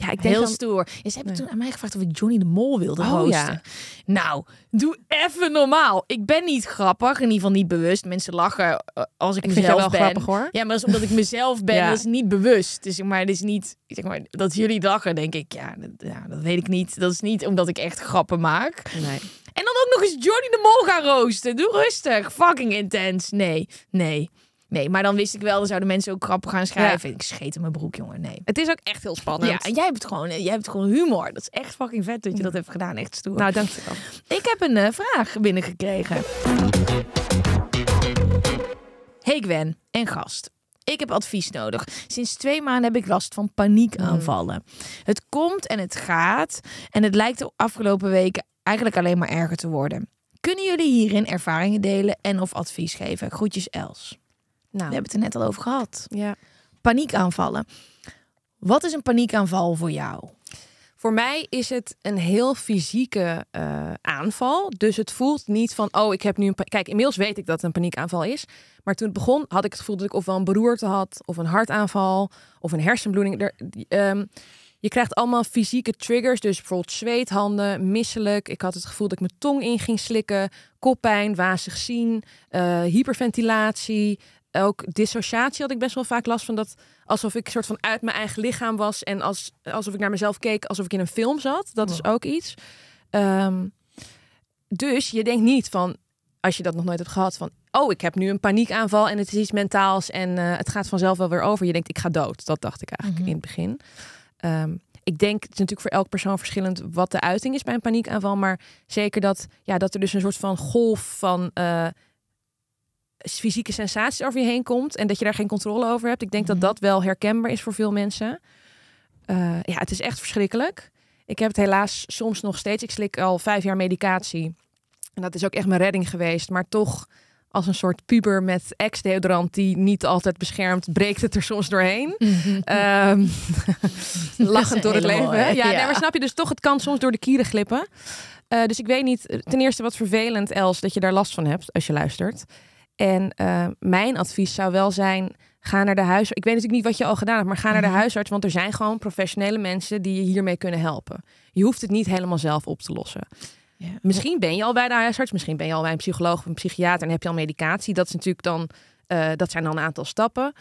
ja, ik denk heel dan... stoer. En ze hebben toen aan mij gevraagd of ik Johnny de Mol wilde oh, Ja. Nou, doe even normaal. Ik ben niet grappig, in ieder geval niet bewust. Mensen lachen eh, als ik, mezelf wel ben. Grappig, hoor. Ja, maar dat is omdat ik mezelf ben. Dat is niet bewust. Dus maar het is niet zeg maar dat jullie lachen, denk ik. Ja, dat, ja, dat weet ik niet. Dat is niet omdat ik echt grappen maak. Nee. En dan ook nog eens Johnny de Mol gaan roosten. Doe rustig. Fucking intens. Nee, nee. Nee, maar dan wist ik wel, dan zouden mensen ook krap gaan schrijven. Ik scheet mijn broek, jongen. Nee. Het is ook echt heel spannend. Ja, en jij hebt gewoon, eh, jij hebt gewoon humor. Dat is echt fucking vet dat je dat hebt gedaan. Echt stoer. Nou, dank je wel. Ik heb een uh, vraag binnengekregen. Hey Gwen en gast. Ik heb advies nodig. Sinds twee maanden heb ik last van paniekaanvallen. Hmm. Het komt en het gaat. En het lijkt de afgelopen weken eigenlijk alleen maar erger te worden. Kunnen jullie hierin ervaringen delen en of advies geven? Groetjes Els. Nou, we hebben het er net al over gehad. Ja. Paniekaanvallen. Wat is een paniekaanval voor jou? Voor mij is het een heel fysieke eh, aanval. Dus het voelt niet van, oh, ik heb nu een. Kijk, inmiddels weet ik dat het een paniekaanval is. Maar toen het begon, had ik het gevoel dat ik ofwel een beroerte had, of een hartaanval, of een hersenbloeding. Ehm, je krijgt allemaal fysieke triggers, dus bijvoorbeeld zweethanden, misselijk. Ik had het gevoel dat ik mijn tong in ging slikken, koppijn, wazig zien, eh, hyperventilatie, ook dissociatie had ik best wel vaak last van. Dat alsof ik soort van uit mijn eigen lichaam was. En als, alsof ik naar mezelf keek, alsof ik in een film zat. Dat is ook iets. Ehm, dus je denkt niet van, als je dat nog nooit hebt gehad, van... Oh, ik heb nu een paniekaanval en het is iets mentaals. En eh, het gaat vanzelf wel weer over. Je denkt, ik ga dood. Dat dacht ik eigenlijk mhm. in het begin. Ehm, ik denk, het is natuurlijk voor elk persoon verschillend wat de uiting is bij een paniekaanval. Maar zeker dat, ja, dat er dus een soort van golf van... Eh, fysieke sensatie over je heen komt en dat je daar geen controle over hebt. Ik denk dat mhm. dat wel herkenbaar is voor veel mensen. Eh, ja, het is echt verschrikkelijk. Ik heb het helaas soms nog steeds. Ik slik al vijf jaar medicatie. En dat is ook echt mijn redding geweest. Maar toch, als een soort puber met ex-deodorant die niet altijd beschermt, breekt het er soms doorheen. Mm lachend door het leven. ja, ja. snap je dus toch, het kan soms door de kieren glippen. Eh, dus ik weet niet, ten eerste wat vervelend, Els, dat je daar last van hebt als je luistert. En eh, mijn advies zou wel zijn: ga naar de huisarts. Ik weet natuurlijk niet wat je al gedaan hebt, maar ga naar de mhm. huisarts. Want er zijn gewoon professionele mensen die je hiermee kunnen helpen. Je hoeft het niet helemaal zelf op te lossen. Ja. Misschien ben je al bij de huisarts, misschien ben je al bij een psycholoog of een psychiater en heb je al medicatie. Dat, is natuurlijk dan, eh, dat zijn dan een aantal stappen.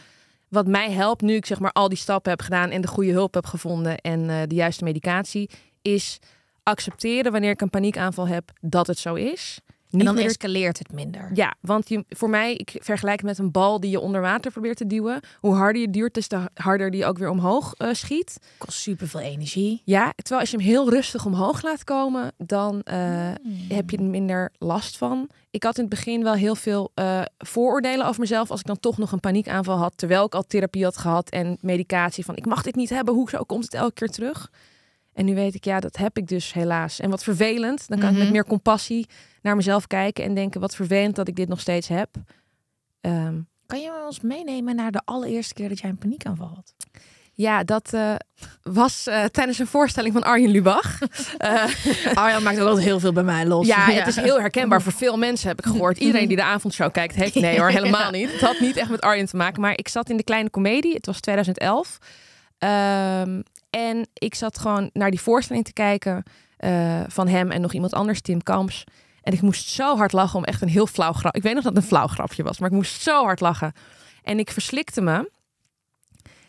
Wat mij helpt nu ik zeg maar al die stappen heb gedaan en de goede hulp heb gevonden en eh, de juiste medicatie, is accepteren wanneer ik een paniekaanval heb dat het zo is en dan escaleert het minder. Ja, want je, voor mij, ik vergelijk het met een bal die je onder water probeert te duwen. Hoe harder je duwt, des te harder die ook weer omhoog uh, schiet. Kost superveel energie. Ja, terwijl als je hem heel rustig omhoog laat komen, dan eh, hmm. heb je er minder last van. Ik had in het begin wel heel veel eh, vooroordelen over mezelf. Als ik dan toch nog een paniekaanval had, terwijl ik al therapie had gehad en medicatie van ik mag dit niet hebben, Hoezo zo komt het elke keer terug? En nu weet ik, ja, dat heb ik dus helaas. En wat vervelend. Dan kan ik met mhm. meer compassie naar mezelf kijken en denken, wat vervelend dat ik dit nog steeds heb. Ehm, kan je ons meenemen naar de allereerste keer dat jij een paniekaanval had? Ja, dat eh, was eh, tijdens een voorstelling van Arjen Lubach. Uh, Arjen maakt ook altijd heel veel bij mij los. Ja, het is heel herkenbaar voor veel mensen, heb ik gehoord. Iedereen die de avondshow kijkt, heeft nee hoor, helemaal niet. Het had niet echt met Arjen te maken. Maar ik zat in de kleine comedie, het was 2011. En ik zat gewoon naar die voorstelling te kijken eh, van hem en nog iemand anders, Tim Kamps. En ik moest zo hard lachen om echt een heel flauw grap. Ik weet nog dat het een flauw grapje was, maar ik moest zo hard lachen. En ik verslikte me.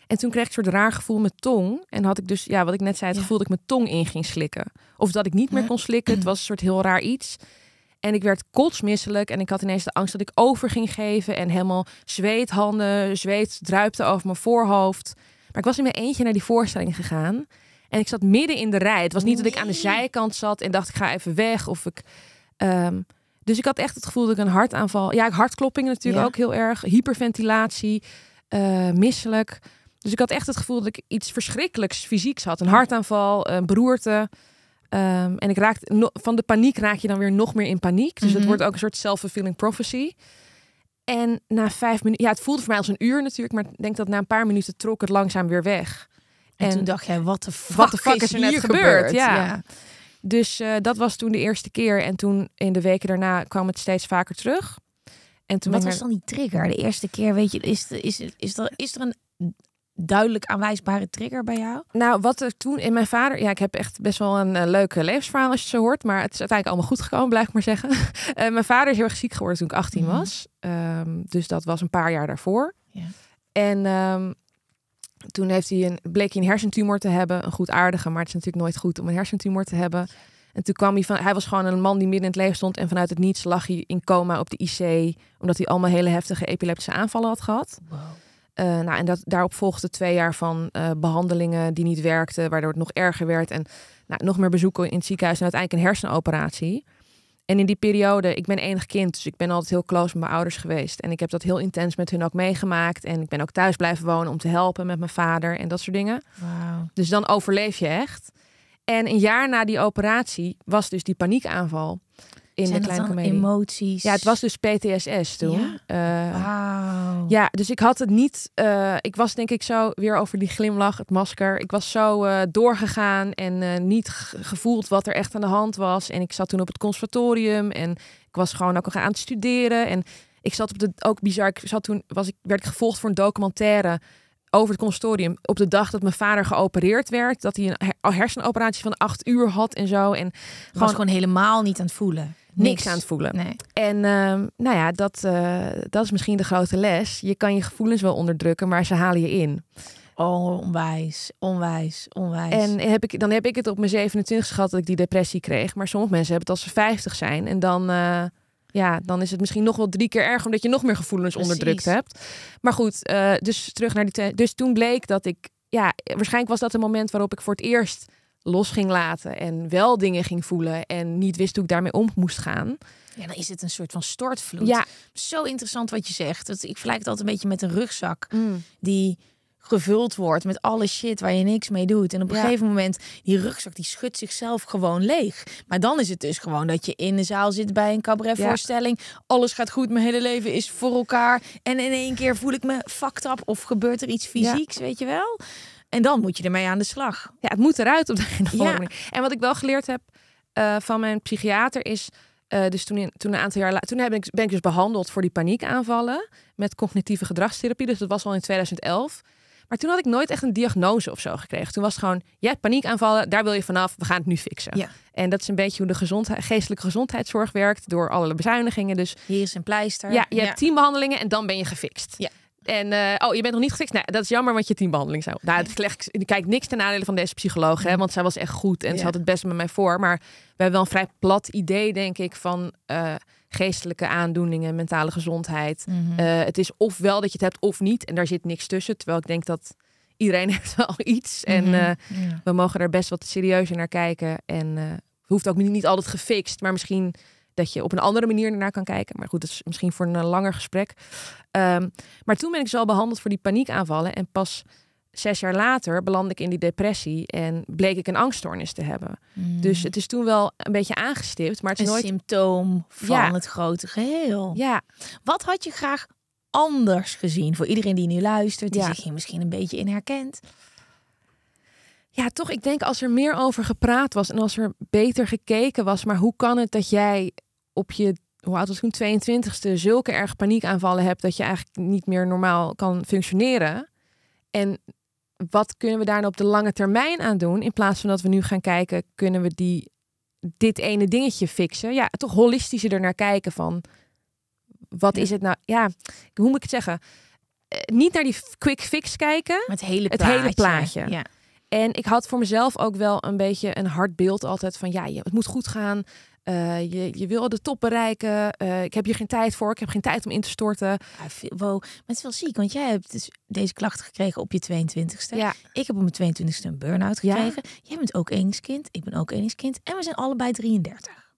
En toen kreeg ik een soort raar gevoel met tong. En had ik dus, ja, wat ik net zei, het ja. gevoel dat ik mijn tong in ging slikken. Of dat ik niet meer kon slikken. Het was een soort heel raar iets. En ik werd kotsmisselijk en ik had ineens de angst dat ik over ging geven. En helemaal zweethanden, zweet druipte over mijn voorhoofd. Maar ik was in mijn eentje naar die voorstelling gegaan. En ik zat midden in de rij. Het was niet dat ik aan de zijkant zat en dacht ik ga even weg. Of ik, ehm, dus ik had echt het gevoel dat ik een hartaanval... Ja, ik hartkloppingen natuurlijk ook heel erg. Hyperventilatie, eh, misselijk. Dus ik had echt het gevoel dat ik iets verschrikkelijks fysieks had. Een hartaanval, een beroerte. Ehm, en ik raakte, van de paniek raak je dan weer nog meer in paniek. Dus het mhm. wordt ook een soort self-fulfilling prophecy. En na vijf minuten, ja, het voelde voor mij als een uur natuurlijk, maar ik denk dat na een paar minuten trok het langzaam weer weg. En, toen dacht jij, wat de fuck, is, er net gebeurd? Ja. Dus eh, dat was toen de eerste keer. En toen in de weken daarna kwam het steeds vaker terug. En toen wat was dan die trigger? De eerste keer, weet je, is, is, is, is, er, is er een duidelijk aanwijsbare trigger bij jou? Nou, wat er toen in mijn vader... Ja, ik heb echt best wel een eh, leuke levensverhaal als je ze hoort. Maar het is uiteindelijk allemaal goed gekomen, blijf ik maar zeggen. Eh, mijn vader is heel erg ziek geworden toen ik 18 mhm. was. Ehm, dus dat was een paar jaar daarvoor. En ehm, toen heeft hij een, bleek hij een hersentumor te hebben. Een goed aardige, maar het is natuurlijk nooit goed om een hersentumor te hebben. En toen kwam hij van, hij was gewoon een man die midden in het leven stond. En vanuit het niets lag hij in coma op de IC. Omdat hij allemaal hele heftige epileptische aanvallen had gehad. Wow. Eh, nou, en dat, daarop volgde twee jaar van eh, behandelingen die niet werkten, waardoor het nog erger werd. En nou, nog meer bezoeken in het ziekenhuis en uiteindelijk een hersenoperatie. En in die periode, ik ben enig kind, dus ik ben altijd heel close met mijn ouders geweest. En ik heb dat heel intens met hun ook meegemaakt. En ik ben ook thuis blijven wonen om te helpen met mijn vader en dat soort dingen. Dus dan overleef je echt. En een jaar na die operatie was dus die paniekaanval in Zijn de kleine emoties? Ja, het was dus PTSS toen. Ja, eh, ja dus ik had het niet... Eh, ik was denk ik zo weer over die glimlach, het masker. Ik was zo eh, doorgegaan en niet gevoeld wat er echt aan de hand was. En ik zat toen op het conservatorium en ik was gewoon ook aan het studeren. En ik zat op de... Ook bizar, ik zat toen, was ik, werd ik gevolgd voor een documentaire over het conservatorium. Op de dag dat mijn vader geopereerd werd, dat hij een hersenoperatie van acht uur had en zo. En gewoon, was gewoon helemaal niet aan het voelen niks, aan het voelen. En ehm, nou ja, dat, eh, dat is misschien de grote les. Je kan je gevoelens wel onderdrukken, maar ze halen je in. Oh, onwijs, onwijs, onwijs. En heb ik, dan heb ik het op mijn 27 gehad dat ik die depressie kreeg. Maar sommige mensen hebben het als ze 50 zijn. En dan, eh, ja, dan is het misschien nog wel drie keer erger omdat je nog meer gevoelens onderdrukt hebt. Maar goed, eh, dus terug naar die. Dus toen bleek dat ik. Ja, waarschijnlijk was dat een moment waarop ik voor het eerst los ging laten en wel dingen ging voelen en niet wist hoe ik daarmee om moest gaan. Ja, dan is het een soort van stortvloed. Ja. Zo interessant wat je zegt. Dat, ik vergelijk het altijd een beetje met een rugzak mm. die gevuld wordt met alle shit waar je niks mee doet. En op een gegeven moment, die rugzak die schudt zichzelf gewoon leeg. Maar dan is het dus gewoon dat je in de zaal zit bij een cabaretvoorstelling. Alles gaat goed, mijn hele leven is voor elkaar. En in één keer voel ik me fucked up of gebeurt er iets fysieks, weet je wel? En dan moet je ermee aan de slag. Ja, het moet eruit op de een of andere manier. En wat ik wel geleerd heb eh, van mijn psychiater is... Eh, dus toen, toen een aantal jaar later, toen heb ik, ben ik dus behandeld voor die paniekaanvallen met cognitieve gedragstherapie. Dus dat was al in 2011. Maar toen had ik nooit echt een diagnose of zo gekregen. Toen was het gewoon, ja, paniekaanvallen, daar wil je vanaf, we gaan het nu fixen. Ja. En dat is een beetje hoe de gezondheid, geestelijke gezondheidszorg werkt door allerlei bezuinigingen. Dus hier is een pleister. Ja, je hebt tien behandelingen en dan ben je gefixt. Ja. En eh, oh, je bent nog niet gefixt. Nou, dat is jammer, want je teambehandeling zou. Nou, het ik kijk niks ten nadele van deze psycholoog, hè, mm. want zij was echt goed en ze had het best met mij voor. Maar we hebben wel een vrij plat idee, denk ik, van eh, geestelijke aandoeningen, mentale gezondheid. Mhm. Eh, het is ofwel dat je het hebt of niet, en daar zit niks tussen. Terwijl ik denk dat iedereen heeft wel iets en mhm. we mogen er best wat serieus in naar kijken. En hoeft ook niet, niet altijd gefixt, maar misschien dat je op een andere manier ernaar kan kijken. Maar goed, dat is misschien voor een langer gesprek. Ehm, maar toen ben ik zo dus al behandeld voor die paniekaanvallen. En pas zes jaar later belandde ik in die depressie en bleek ik een angststoornis te hebben. Hmm. Dus het is toen wel een beetje aangestipt, maar het is een nooit... symptoom van het grote geheel. Ja. Wat had je graag anders gezien voor iedereen die nu luistert, die ja. zich hier misschien een beetje in herkent? ja, toch, ik denk als er meer over gepraat was en als er beter gekeken was, maar hoe kan het dat jij op je, hoe oud was toen, 22 e zulke erg paniekaanvallen hebt dat je eigenlijk niet meer normaal kan functioneren? En wat kunnen we daar nou op de lange termijn aan doen? In plaats van dat we nu gaan kijken, kunnen we die, dit ene dingetje fixen? Ja, toch holistischer ernaar kijken van, wat is het nou? Ja, hoe moet ik het zeggen? Eh, niet naar die quick fix kijken. het hele plaatje. Het hele plaatje. Ja. En ik had voor mezelf ook wel een beetje een hard beeld altijd van ja, het moet goed gaan. Eh, je, je wil de top bereiken. Eh, ik heb hier geen tijd voor. Ik heb geen tijd om in te storten. wow. Maar het is wel ziek, want jij hebt dus deze klachten gekregen op je 22ste. Ja. Ik heb op mijn 22ste een burn-out gekregen. Ja. Jij bent ook eningskind. Ik ben ook eningskind. En we zijn allebei 33.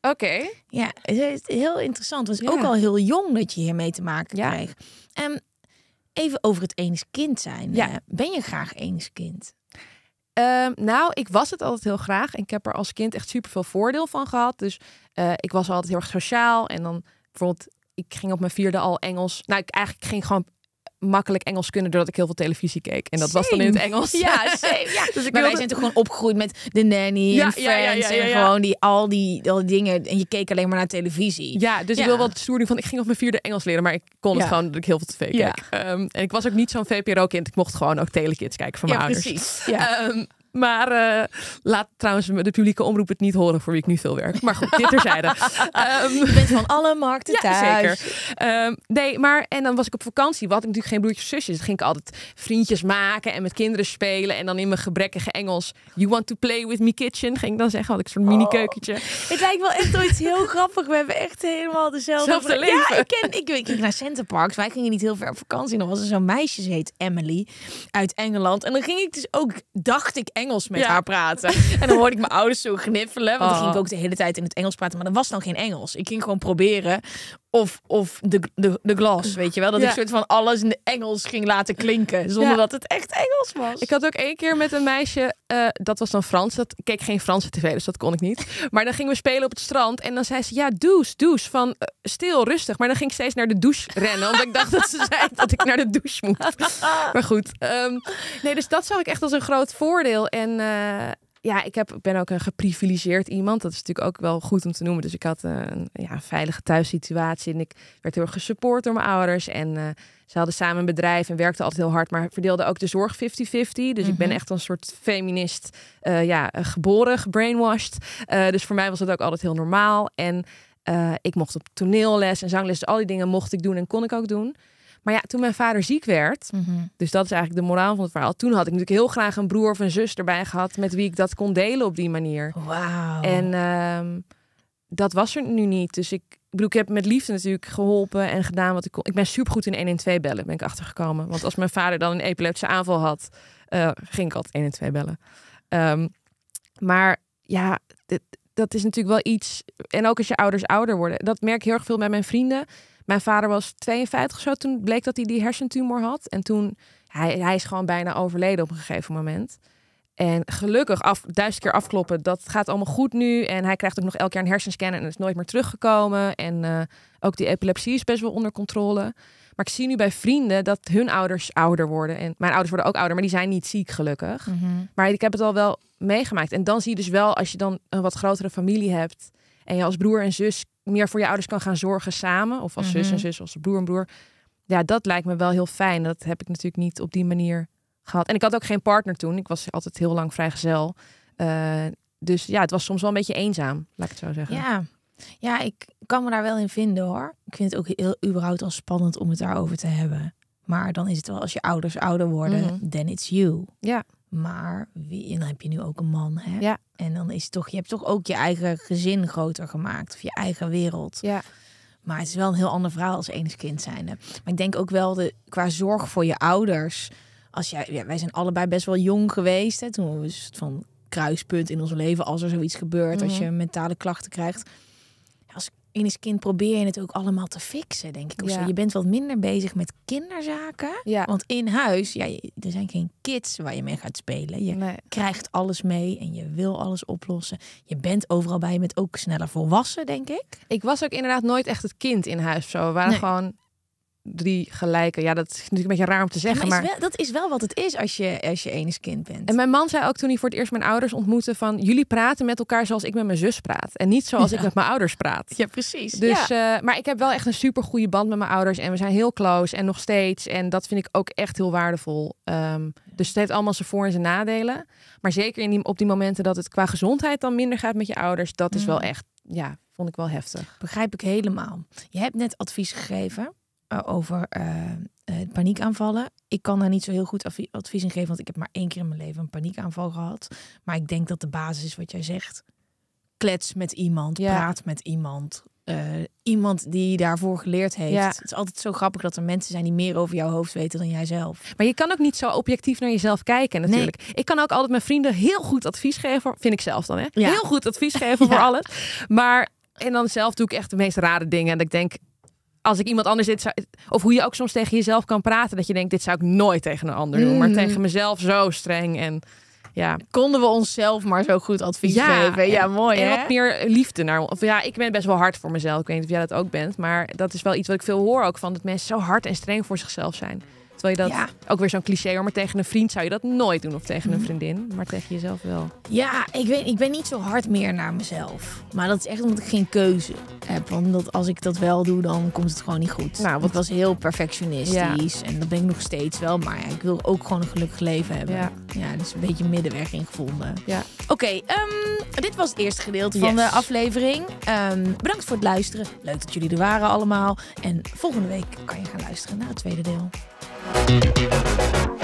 Oké. Ja, het is heel interessant. Het is ook al heel jong dat je hiermee te maken krijgt. En ehm, Even over het enig kind zijn. Ja. Eh, ben je graag enig kind? Uh, nou, ik was het altijd heel graag. En ik heb er als kind echt super veel voordeel van gehad. Dus eh, ik was altijd heel erg sociaal. En dan bijvoorbeeld, ik ging op mijn vierde al Engels. Nou, ik eigenlijk ging gewoon makkelijk Engels kunnen doordat ik heel veel televisie keek. En dat was dan in het Engels. Ja, ja. dus ik maar wilde... wij zijn toch gewoon opgegroeid met de nanny ja, en Friends ja, en gewoon die, al, die, al die dingen. En je keek alleen maar naar televisie. Ja, dus ik wil wat stoer doen van ik ging op mijn vierde Engels leren, maar ik kon het gewoon dat ik heel veel tv keek. Um, en ik was ook niet zo'n VPRO-kind. Ik mocht gewoon ook telekids kijken van mijn ouders. Precies. Um, maar eh, laat trouwens de publieke omroep het niet horen voor wie ik nu veel werk. Maar goed, dit terzijde. um, je bent van alle markten ja, Zeker. Ehm, nee, maar en dan was ik op vakantie. Wat ik natuurlijk geen broertjes zusjes. Dus ging ik altijd vriendjes maken en met kinderen spelen. En dan in mijn gebrekkige Engels. You want to play with me kitchen? Ging ik dan zeggen. Wat ik zo'n mini keukentje. Oh. Het lijkt wel echt ooit heel grappig. We hebben echt helemaal dezelfde. Zelfde leven. Ja, ik ken. Ik, ik ging naar Center Parks. Wij gingen niet heel ver op vakantie. dan was er zo'n meisje. Ze heet Emily uit Engeland. En dan ging ik dus ook, dacht ik, Engels Engels met haar praten. En dan hoorde ik mijn ouders zo gniffelen. Want oh. dan ging ik ook de hele tijd in het Engels praten. Maar dat was dan geen Engels. Ik ging gewoon proberen of, of de, de, de glas, weet je wel? Dat ik soort van alles in de Engels ging laten klinken, zonder dat het echt Engels was. Ik had ook één keer met een meisje, eh, dat was dan Frans, dat keek geen Franse tv, dus dat kon ik niet. Maar dan gingen we spelen op het strand en dan zei ze, ja, douche, douche, van eh, stil, rustig. Maar dan ging ik steeds naar de douche rennen, omdat ik dacht dat ze zei dat ik naar de douche moest. maar goed, ehm, nee, dus dat zag ik echt als een groot voordeel. En, eh, ja, ik, heb, ben ook een geprivilegeerd iemand. Dat is natuurlijk ook wel goed om te noemen. Dus ik had eh, een ja, veilige thuissituatie. En ik werd heel erg gesupport door mijn ouders. En eh, ze hadden samen een bedrijf en werkten altijd heel hard. Maar verdeelden ook de zorg 50-50. Dus ik ben mhm. echt een soort feminist eh, ja, geboren, gebrainwashed. dus voor mij was dat ook altijd heel normaal. En ik mocht op toneelles en zangles. Dus al die dingen mocht ik doen en kon ik ook doen. Maar ja, toen mijn vader ziek werd, mhm. dus dat is eigenlijk de moraal van het verhaal. Toen had ik natuurlijk heel graag een broer of een zus erbij gehad met wie ik dat kon delen op die manier. Wauw. En ehm, dat was er nu niet. Dus ik, ik bedoel, ik heb met liefde natuurlijk geholpen en gedaan wat ik kon. Ik ben supergoed in 1 en 2 bellen, ben ik achtergekomen. Want als mijn vader dan een epileptische aanval had, eh, ging ik altijd 1 en 2 bellen. Ehm, maar ja, dit, dat is natuurlijk wel iets. En ook als je ouders ouder worden, dat merk ik heel erg veel bij mijn vrienden mijn vader was 52 zo. Toen bleek dat hij die hersentumor had. En toen, hij, hij is gewoon bijna overleden op een gegeven moment. En gelukkig, af, duizend keer afkloppen, dat gaat allemaal goed nu. En hij krijgt ook nog elk jaar een hersenscan en is nooit meer teruggekomen. En eh, ook die epilepsie is best wel onder controle. Maar ik zie nu bij vrienden dat hun ouders ouder worden. En mijn ouders worden ook ouder, maar die zijn niet ziek gelukkig. Mhm. Maar ik heb het al wel meegemaakt. En dan zie je dus wel, als je dan een wat grotere familie hebt... en je als broer en zus meer voor je ouders kan gaan zorgen samen. Of als zus en mhm. zus, als broer en broer. Ja, dat lijkt me wel heel fijn. Dat heb ik natuurlijk niet op die manier gehad. En ik had ook geen partner toen. Ik was altijd heel lang vrijgezel. Uh, dus ja, het was soms wel een beetje eenzaam, laat ik het zo zeggen. Ja. ja, ik kan me daar wel in vinden hoor. Ik vind het ook heel überhaupt al spannend om het daarover te hebben. Maar dan is het wel als je ouders ouder worden, mm -hmm. then it's you. Ja. Maar wie, dan heb je nu ook een man. Hè? En dan is het toch, je hebt toch ook je eigen gezin groter gemaakt. Of je eigen wereld. Ja. Maar het is wel een heel ander verhaal als enig kind zijnde. Maar ik denk ook wel de, qua zorg voor je ouders. Als jij, ja, wij zijn allebei best wel jong geweest. Hè, toen we het van kruispunt in ons leven. Als er zoiets gebeurt. Als mhm. je mentale klachten krijgt in als kind probeer je het ook allemaal te fixen, denk ik. Ja. Je bent wat minder bezig met kinderzaken. Ja. Want in huis, ja, er zijn geen kids waar je mee gaat spelen. Je krijgt alles mee en je wil alles oplossen. Je bent overal bij, met ook sneller volwassen, denk ik. Ik was ook inderdaad nooit echt het kind in huis. Zo. We waren gewoon drie gelijke. Ja, dat is natuurlijk een beetje raar om te zeggen. maar, Wel, dat is wel wat het is als je, als je enig kind bent. En mijn man zei ook toen hij voor het eerst mijn ouders ontmoette: van jullie praten met elkaar zoals ik met mijn zus praat. En niet zoals ik met mijn ouders praat. Ja, precies. Dus, ja. Eh, maar ik heb wel echt een super goede band met mijn ouders. En we zijn heel close en nog steeds. En dat vind ik ook echt heel waardevol. Ehm, dus het heeft allemaal zijn voor- en zijn nadelen. Maar zeker in die, op die momenten dat het qua gezondheid dan minder gaat met je ouders, dat is wel mm. echt. Ja, vond ik wel heftig. Begrijp ik helemaal. Je hebt net advies gegeven. Eh, over eh, eh, paniekaanvallen. Ik kan daar niet zo heel goed advies in geven, want ik heb maar één keer in mijn leven een paniekaanval gehad. Maar ik denk dat de basis is wat jij zegt. Klets met iemand, praat met iemand. iemand die daarvoor geleerd heeft. Het is altijd zo grappig dat er mensen zijn die meer over jouw hoofd weten dan jijzelf. Maar je kan ook niet zo objectief naar jezelf kijken natuurlijk. Ik kan ook altijd mijn vrienden heel goed advies geven, vind ik zelf dan hè. Heel goed advies geven voor alles. Maar en dan zelf doe ik echt de meest rare dingen en ik denk als ik iemand anders dit zou. Of hoe je ook soms tegen jezelf kan praten. Dat je denkt, dit zou ik nooit tegen een ander doen. Maar mm. tegen mezelf zo streng. En ja. Konden we onszelf maar zo goed advies geven? Ja, mooi. En wat meer liefde naar. Of ja, ik ben best wel hard voor mezelf. Ik weet niet of jij dat ook bent. Maar dat is wel iets wat ik veel hoor ook van. Dat mensen zo hard en streng voor zichzelf zijn dat ja. ook weer zo'n cliché hoor, maar tegen een vriend zou je dat nooit doen of tegen een mhm. vriendin, maar tegen jezelf wel. Ja, ik, weet, ik ben niet zo hard meer naar mezelf. Maar dat is echt omdat ik geen keuze heb. Want als ik dat wel doe, dan komt het gewoon niet goed. Nou, want was heel perfectionistisch en dat ben ik nog steeds wel. Maar ja, ik wil ook gewoon een gelukkig leven hebben. Ja, ja dus een beetje middenweg ingevonden. Ja. Oké, ehm, dit was het eerste gedeelte van de aflevering. Ehm, bedankt voor het luisteren. Leuk dat jullie er waren allemaal. En volgende week kan je gaan luisteren naar het tweede deel. ¿De